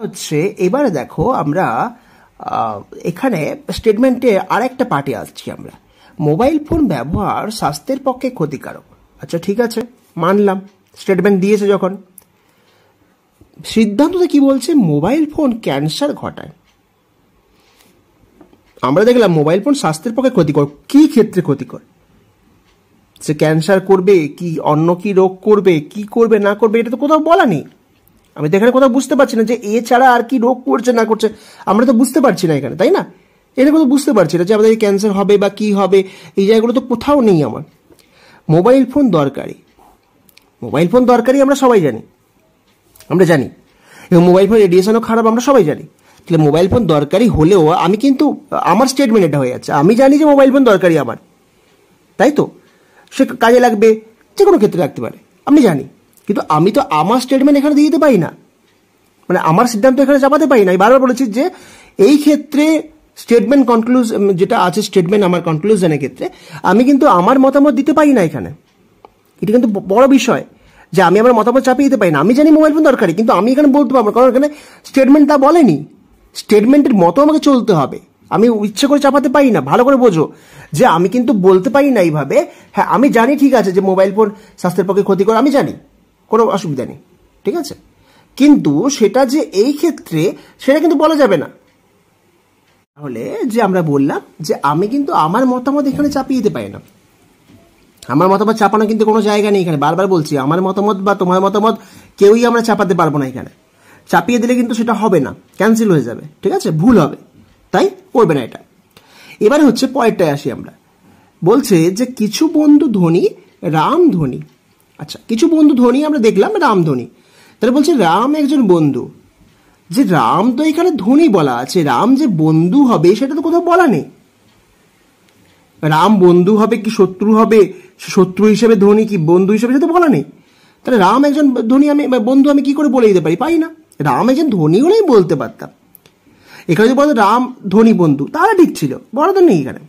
হচ্ছে এবারে দেখো আমরা এখানে স্টেটমেন্টে আর একটা পার্টি আসছি আমরা মোবাইল ফোন ব্যবহার স্বাস্থ্যের পক্ষে ক্ষতিকারক আচ্ছা ঠিক আছে মানলাম স্টেটমেন্ট দিয়েছে যখন সিদ্ধান্ত কি বলছে মোবাইল ফোন ক্যান্সার ঘটায় আমরা দেখলাম মোবাইল ফোন স্বাস্থ্যের পক্ষে ক্ষতিকর কি ক্ষেত্রে ক্ষতিকর সে ক্যান্সার করবে কি অন্য কি রোগ করবে কি করবে না করবে এটা তো কোথাও বলা নেই আমি তো এখানে কোথাও বুঝতে পারছি না যে এ ছাড়া আর কি রোগ করছে না করছে আমরা তো বুঝতে পারছি না এখানে তাই না এটা কোথাও বুঝতে পারছি না যে আমাদের ক্যান্সার হবে বা কি হবে এই জায়গাগুলো তো কোথাও নেই আমার মোবাইল ফোন দরকারি মোবাইল ফোন দরকারি আমরা সবাই জানি আমরা জানি এবং মোবাইল ফোন রেডিয়েশনও খারাপ আমরা সবাই জানি তাহলে মোবাইল ফোন দরকারি হলেও আমি কিন্তু আমার স্টেটমেন্ট এটা হয়ে যাচ্ছে আমি জানি যে মোবাইল ফোন দরকারি আমার তাই তো সে কাজে লাগবে যে কোনো ক্ষেত্রে লাগতে পারে আমি জানি কিন্তু আমি তো আমার স্টেটমেন্ট এখানে দিয়ে দিতে পারি না মানে আমার সিদ্ধান্ত এখানে চাপাতে পারি না বারবার বলেছি যে এই ক্ষেত্রে স্টেটমেন্ট কনক্লুজ যেটা আছে স্টেটমেন্ট আমার কনক্লুজনের ক্ষেত্রে আমি কিন্তু আমার মতামত দিতে পারি না এখানে এটা কিন্তু বড় বিষয় যে আমি আমার মতামত চাপিয়ে দিতে পারি না আমি জানি মোবাইল ফোন দরকারি কিন্তু আমি এখানে বলতে পারবো কারণ এখানে স্টেটমেন্ট তা বলেনি স্টেটমেন্টের মতো আমাকে চলতে হবে আমি ইচ্ছে করে চাপাতে পারি না ভালো করে বোঝো যে আমি কিন্তু বলতে পারি না এইভাবে হ্যাঁ আমি জানি ঠিক আছে যে মোবাইল ফোন স্বাস্থ্যের পক্ষে ক্ষতিকর আমি জানি কোনো অসুবিধা নেই ঠিক আছে কিন্তু সেটা যে এই ক্ষেত্রে সেটা কিন্তু বলা যাবে না তাহলে যে আমরা বললাম যে আমি কিন্তু আমার মতামত এখানে চাপিয়ে দিতে পারি না আমার মতামত চাপানো কিন্তু কোনো জায়গা নেই এখানে বারবার বলছি আমার মতামত বা তোমার মতামত কেউই আমরা চাপাতে পারবো না এখানে চাপিয়ে দিলে কিন্তু সেটা হবে না ক্যান্সেল হয়ে যাবে ঠিক আছে ভুল হবে তাই করবে না এটা এবার হচ্ছে পরেরটায় আসি আমরা বলছে যে কিছু বন্ধু ধনী রাম ধনী আচ্ছা কিছু বন্ধু ধনী আমরা দেখলাম রামধ্বনি তাহলে বলছে রাম একজন বন্ধু যে রাম তো এখানে ধনী বলা আছে রাম যে বন্ধু হবে সেটা তো কোথাও বলা নেই রাম বন্ধু হবে কি শত্রু হবে শত্রু হিসেবে ধনী কি বন্ধু হিসেবে সেটা বলা নেই তাহলে রাম একজন ধনী আমি বন্ধু আমি কি করে বলে দিতে পারি পাই না রাম একজন ধনী হলেই বলতে পারতাম এখানে যদি বলতো রাম ধনী বন্ধু তাহলে ঠিক ছিল বলা তো নেই এখানে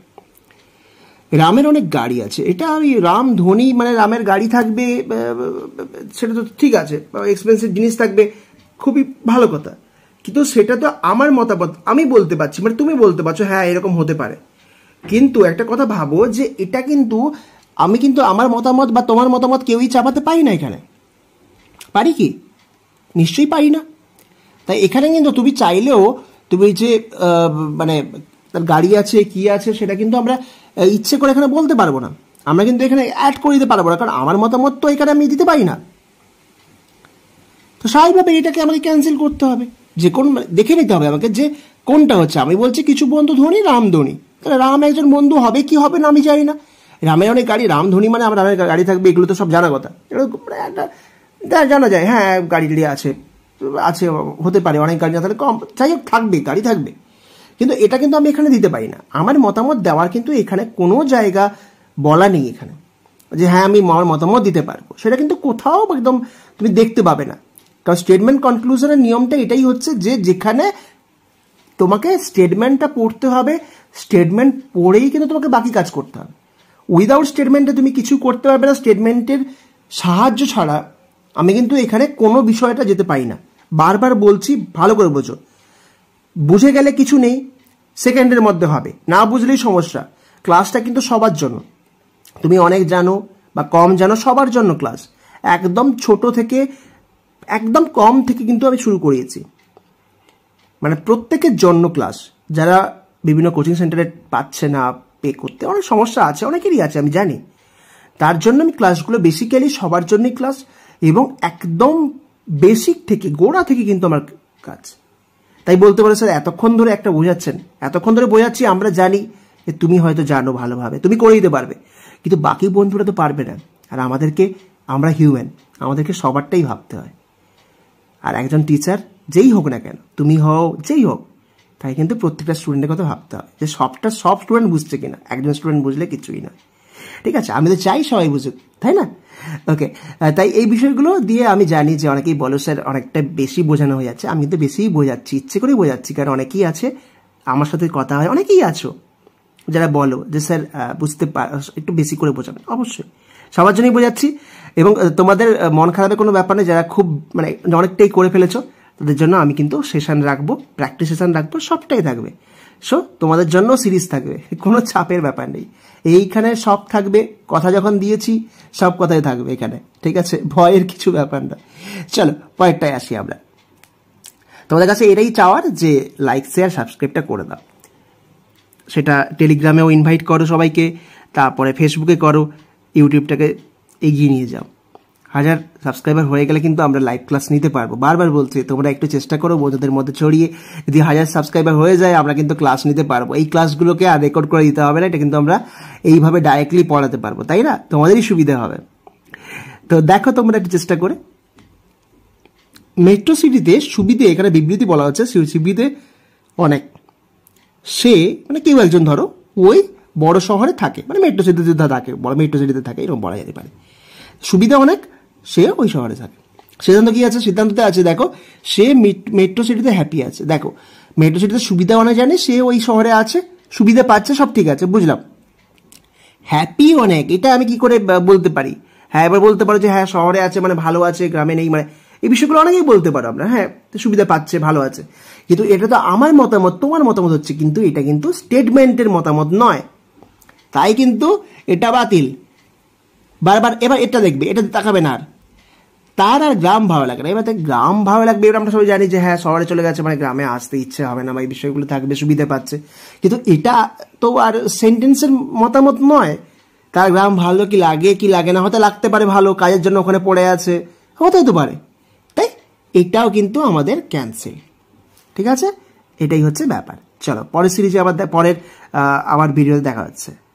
রামের অনেক গাড়ি আছে এটা আমি রাম ধনী মানে রামের গাড়ি থাকবে সেটা তো ঠিক আছে এক্সপেন্সিভ জিনিস থাকবে খুবই ভালো কথা কিন্তু সেটা তো আমার মতামত আমি বলতে পারছি মানে তুমি বলতে পারছো হ্যাঁ এরকম হতে পারে কিন্তু একটা কথা ভাবো যে এটা কিন্তু আমি কিন্তু আমার মতামত বা তোমার মতামত কেউই চাপাতে পারি না এখানে পারি কি নিশ্চয়ই পারি না তাই এখানে কিন্তু তুমি চাইলেও তুমি যে মানে তার গাড়ি আছে কি আছে সেটা কিন্তু আমরা ইচ্ছে করে এখানে বলতে পারবো না আমরা কিন্তু এখানে অ্যাড করে দিতে পারবো না কারণ আমার মতামত তো এখানে আমি দিতে পারি না তো স্বাভাবিকভাবে এটাকে আমাকে ক্যান্সেল করতে হবে যে কোন মানে দেখে নিতে হবে আমাকে যে কোনটা হচ্ছে আমি বলছি কিছু বন্ধু ধনী রামধনী তাহলে রাম একজন বন্ধু হবে কি হবে না আমি জানি না রামের অনেক গাড়ি রামধনী মানে আমার রামের গাড়ি থাকবে এগুলো তো সব জানা কথা মানে একটা জানা যায় হ্যাঁ গাড়ি আছে আছে হতে পারে অনেক গাড়ি না তাহলে কম যাই হোক থাকবে গাড়ি থাকবে কিন্তু এটা কিন্তু আমি এখানে দিতে পারি না আমার মতামত দেওয়ার কিন্তু এখানে কোনো জায়গা বলা নেই এখানে যে হ্যাঁ আমি আমার মতামত দিতে পারবো সেটা কিন্তু কোথাও একদম তুমি দেখতে পাবে না কারণ স্টেটমেন্ট কনক্লুশনের নিয়মটা এটাই হচ্ছে যে যেখানে তোমাকে স্টেটমেন্টটা পড়তে হবে স্টেটমেন্ট পড়েই কিন্তু তোমাকে বাকি কাজ করতে হবে উইদাউট স্টেটমেন্টে তুমি কিছু করতে পারবে না স্টেটমেন্টের সাহায্য ছাড়া আমি কিন্তু এখানে কোনো বিষয়টা যেতে পারি না বারবার বলছি ভালো করে বোঝো বুঝে গেলে কিছু নেই সেকেন্ডের মধ্যে হবে না বুঝলেই সমস্যা ক্লাসটা কিন্তু সবার জন্য তুমি অনেক জানো বা কম জানো সবার জন্য ক্লাস একদম ছোট থেকে একদম কম থেকে কিন্তু আমি শুরু করিয়েছি মানে প্রত্যেকের জন্য ক্লাস যারা বিভিন্ন কোচিং সেন্টারে পাচ্ছে না পে করতে অনেক সমস্যা আছে অনেকেরই আছে আমি জানি তার জন্য আমি ক্লাসগুলো বেসিক্যালি সবার জন্যই ক্লাস এবং একদম বেসিক থেকে গোড়া থেকে কিন্তু আমার কাজ তাই বলতে পারে স্যার এতক্ষণ ধরে একটা বোঝাচ্ছেন এতক্ষণ ধরে বোঝাচ্ছি আমরা জানি যে তুমি হয়তো জানো ভালোভাবে তুমি করে দিতে পারবে কিন্তু বাকি বন্ধুরা তো পারবে না আর আমাদেরকে আমরা হিউম্যান আমাদেরকে সবারটাই ভাবতে হয় আর একজন টিচার যেই হোক না কেন তুমি হও যেই হোক তাই কিন্তু প্রত্যেকটা স্টুডেন্টের কথা ভাবতে হয় যে সবটা সব স্টুডেন্ট বুঝছে কিনা একজন স্টুডেন্ট বুঝলে কিছুই নয় ঠিক আছে আমি তো চাই সবাই বুঝুক তাই না ওকে তাই এই বিষয়গুলো দিয়ে আমি জানি যে অনেকেই বলো স্যার অনেকটা বেশি বোঝানো হয়ে যাচ্ছে আমি কিন্তু বেশিই বোঝাচ্ছি ইচ্ছে করেই বোঝাচ্ছি কারণ অনেকেই আছে আমার সাথে কথা হয় অনেকেই আছো যারা বলো যে স্যার বুঝতে পার একটু বেশি করে বোঝাবেন অবশ্যই সবার জন্যই বোঝাচ্ছি এবং তোমাদের মন খারাপের কোনো ব্যাপার নেই যারা খুব মানে অনেকটাই করে ফেলেছো তাদের জন্য আমি কিন্তু সেশন রাখবো প্র্যাকটিস সেশন রাখবো সবটাই থাকবে সো তোমাদের জন্য সিরিজ থাকবে কোনো চাপের ব্যাপার নেই এইখানে সব থাকবে কথা যখন দিয়েছি সব কথাই থাকবে এখানে ঠিক আছে ভয়ের কিছু ব্যাপার না চলো পরেরটায় আসি আমরা তোমাদের কাছে এটাই চাওয়ার যে লাইক শেয়ার সাবস্ক্রাইবটা করে দাও সেটা টেলিগ্রামেও ইনভাইট করো সবাইকে তারপরে ফেসবুকে করো ইউটিউবটাকে এগিয়ে নিয়ে যাও হাজার সাবস্ক্রাইবার হয়ে গেলে কিন্তু আমরা লাইভ ক্লাস নিতে পারবো বারবার বলছি তোমরা একটু চেষ্টা করো বন্ধুদের মধ্যে ছড়িয়ে যদি হাজার সাবস্ক্রাইবার হয়ে যায় আমরা কিন্তু ক্লাস নিতে পারবো এই ক্লাসগুলোকে আর রেকর্ড করে দিতে হবে না এটা কিন্তু আমরা এইভাবে ডাইরেক্টলি পড়াতে পারবো তাই না তোমাদেরই সুবিধা হবে তো দেখো তোমরা একটু চেষ্টা করে মেট্রো সিটিতে সুবিধে এখানে বিবৃতি বলা হচ্ছে সুবিধে অনেক সে মানে কেউ একজন ধরো ওই বড় শহরে থাকে মানে মেট্রো সিটিতে থাকে বড় মেট্রো সিটিতে থাকে এরকম বলা যেতে পারে সুবিধা অনেক সে ওই শহরে থাকে সিদ্ধান্ত কি আছে সিদ্ধান্ততে আছে দেখো সে মেট্রো সিটিতে হ্যাপি আছে দেখো মেট্রো সিটিতে সুবিধা অনেক জানে সে ওই শহরে আছে সুবিধা পাচ্ছে সব ঠিক আছে বুঝলাম হ্যাপি অনেক এটা আমি কি করে বলতে পারি হ্যাঁ এবার বলতে পারো যে হ্যাঁ শহরে আছে মানে ভালো আছে গ্রামে নেই মানে এই বিষয়গুলো অনেকেই বলতে পারো আমরা হ্যাঁ সুবিধা পাচ্ছে ভালো আছে কিন্তু এটা তো আমার মতামত তোমার মতামত হচ্ছে কিন্তু এটা কিন্তু স্টেটমেন্টের মতামত নয় তাই কিন্তু এটা বাতিল বারবার এবার এটা দেখবে এটা তাকাবে না আর তার আর গ্রাম ভালো লাগে না এবার গ্রাম ভালো লাগবে এবার আমরা সবাই জানি যে হ্যাঁ শহরে চলে গেছে মানে গ্রামে আসতে ইচ্ছে হবে না বা এই বিষয়গুলো থাকবে সুবিধা পাচ্ছে কিন্তু এটা তো আর সেন্টেন্সের মতামত নয় তার গ্রাম ভালো কি লাগে কি লাগে না হয়তো লাগতে পারে ভালো কাজের জন্য ওখানে পড়ে আছে হতে হতে পারে তাই এটাও কিন্তু আমাদের ক্যান্সেল ঠিক আছে এটাই হচ্ছে ব্যাপার চলো পরের সিরিজে আবার পরের আবার ভিডিওতে দেখা হচ্ছে